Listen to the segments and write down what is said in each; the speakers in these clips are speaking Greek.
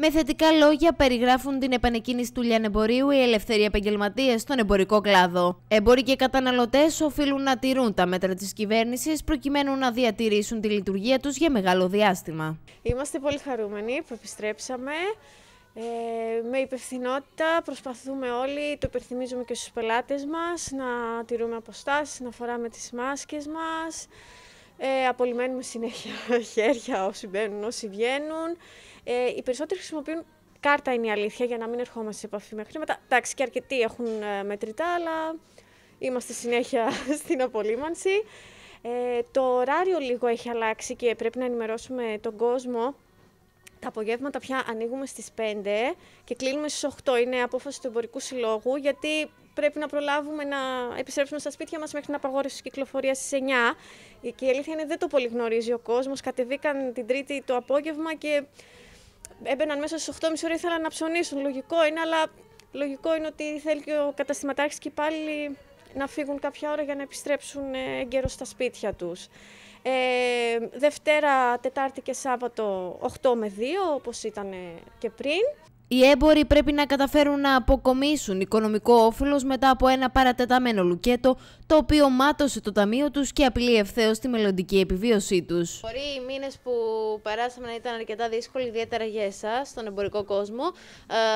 Με θετικά λόγια περιγράφουν την επανεκκίνηση του λιανεμπορίου οι ελευθεροί επαγγελματίες στον εμπορικό κλάδο. Εμπόροι και καταναλωτές οφείλουν να τηρούν τα μέτρα της κυβέρνησης προκειμένου να διατηρήσουν τη λειτουργία τους για μεγάλο διάστημα. Είμαστε πολύ χαρούμενοι που επιστρέψαμε. Ε, με υπευθυνότητα προσπαθούμε όλοι, το υπερθυμίζουμε και στους πελάτες μας, να τηρούμε αποστάσεις, να φοράμε τις μάσκες μας, ε, απολυμμένουμε συνέχεια χέρια όσοι μπαίνουν, όσοι βγαίνουν. Ε, οι περισσότεροι χρησιμοποιούν κάρτα είναι η αλήθεια για να μην ερχόμαστε σε επαφή με χρήματα. Εντάξει, και αρκετοί έχουν ε, μετρητά, αλλά είμαστε συνέχεια στην απολύμανση. Ε, το ωράριο λίγο έχει αλλάξει και πρέπει να ενημερώσουμε τον κόσμο. Τα απογεύματα πια ανοίγουμε στις 5 και κλείνουμε στις 8. Είναι απόφαση του εμπορικού συλλόγου, γιατί πρέπει να προλάβουμε να επιστρέψουμε στα σπίτια μας μέχρι την απαγόρευση της κυκλοφορία στις 9. Και η αλήθεια είναι δεν το πολύ γνωρίζει ο κόσμος, Κατεβήκαν την Τρίτη το απόγευμα και έμπαιναν μέσα στις 8.30 ώρα ήθελαν να ψωνίσουν. Λογικό είναι, αλλά λογικό είναι ότι θέλει και ο καταστηματάρχης και πάλι να φύγουν κάποια ώρα για να επιστρέψουν έγκαιρο ε, στα σπίτια τους. Ε, Δευτέρα, Τετάρτη και Σάββατο 8 με 2, όπως ήταν ε, και πριν. Οι έμποροι πρέπει να καταφέρουν να αποκομίσουν οικονομικό όφελος μετά από ένα παρατεταμένο λουκέτο, το οποίο μάτωσε το ταμείο τους και απειλεί ευθέως τη μελλοντική επιβίωσή τους. Μπορεί οι μήνες που περάσαμε να ήταν αρκετά δύσκολοι, ιδιαίτερα για εσάς, στον εμπορικό κόσμο.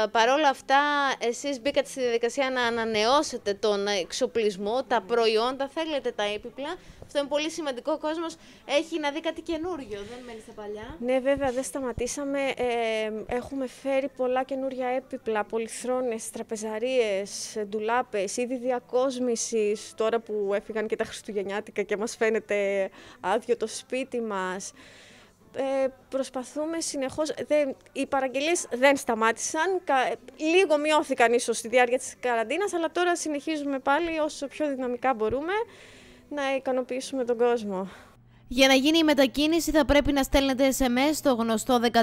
Ε, Παρ' όλα αυτά, εσείς μπήκατε στη διαδικασία να ανανεώσετε τον εξοπλισμό, τα προϊόντα, θέλετε τα έπιπλα. Αυτό είναι πολύ σημαντικό. Ο κόσμος έχει να δει κάτι καινούριο, δεν μένει στα παλιά. Ναι, βέβαια, δεν σταματήσαμε. Ε, έχουμε φέρει πολλά καινούρια έπιπλα, πολυθρόνες, τραπεζαρίες, ντουλάπες, είδη διακόσμησης. Τώρα που έφυγαν και τα Χριστουγεννιάτικα και μας φαίνεται άδειο το σπίτι μας. Ε, προσπαθούμε συνεχώς, δε, οι παραγγελίες δεν σταμάτησαν, λίγο μειώθηκαν ίσως στη διάρκεια της καραντίνας, αλλά τώρα συνεχίζουμε πάλι όσο πιο δυναμικά μπορούμε να ικανοποιήσουμε τον κόσμο. Για να γίνει η μετακίνηση θα πρέπει να στέλνετε SMS στο γνωστό 13033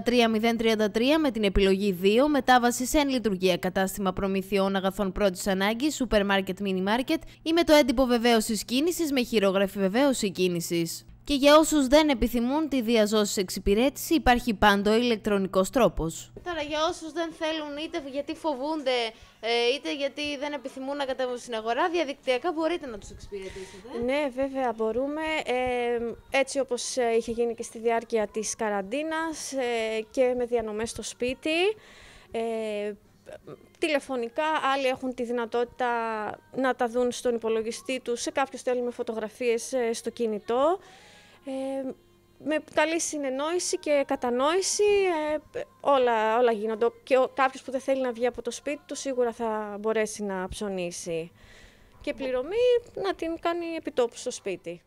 με την επιλογή 2, μετάβαση σε εν λειτουργία κατάστημα προμηθειών αγαθών πρώτης ανάγκης, Supermarket Mini Market ή με το έντυπο βεβαίωσης κίνησης με χειρόγραφη βεβαίωση κίνησης. Και για όσους δεν επιθυμούν τη διαζώση εξυπηρέτηση υπάρχει πάντο ηλεκτρονικός τρόπος. Τώρα για όσους δεν θέλουν είτε γιατί φοβούνται ε, είτε γιατί δεν επιθυμούν να κατέβουν στην αγορά, διαδικτυακά μπορείτε να τους εξυπηρετήσετε. Ναι βέβαια μπορούμε, ε, έτσι όπως ε, είχε γίνει και στη διάρκεια της καραντίνας ε, και με διανομές στο σπίτι. Ε, τηλεφωνικά, άλλοι έχουν τη δυνατότητα να τα δουν στον υπολογιστή τους, σε κάποιους θέλουμε φωτογραφίες στο κινητό. Ε, με καλή συνεννόηση και κατανόηση ε, όλα, όλα γίνονται. Και ο, κάποιος που δεν θέλει να βγει από το σπίτι του σίγουρα θα μπορέσει να ψωνίσει. Και πληρωμή να την κάνει επιτόπου στο σπίτι.